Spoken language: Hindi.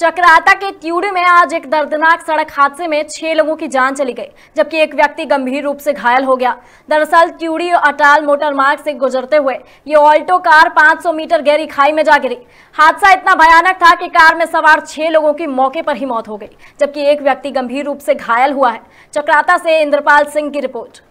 चक्राता के त्यूड़ी में आज एक दर्दनाक सड़क हादसे में छह लोगों की जान चली गई जबकि एक व्यक्ति गंभीर रूप से घायल हो गया दरअसल त्यूड़ी अटाल मोटर मार्ग से गुजरते हुए ये ऑल्टो कार 500 मीटर गहरी खाई में जा गिरी हादसा इतना भयानक था कि कार में सवार छह लोगों की मौके पर ही मौत हो गई जबकि एक व्यक्ति गंभीर रूप से घायल हुआ है चक्राता से इंद्रपाल सिंह की रिपोर्ट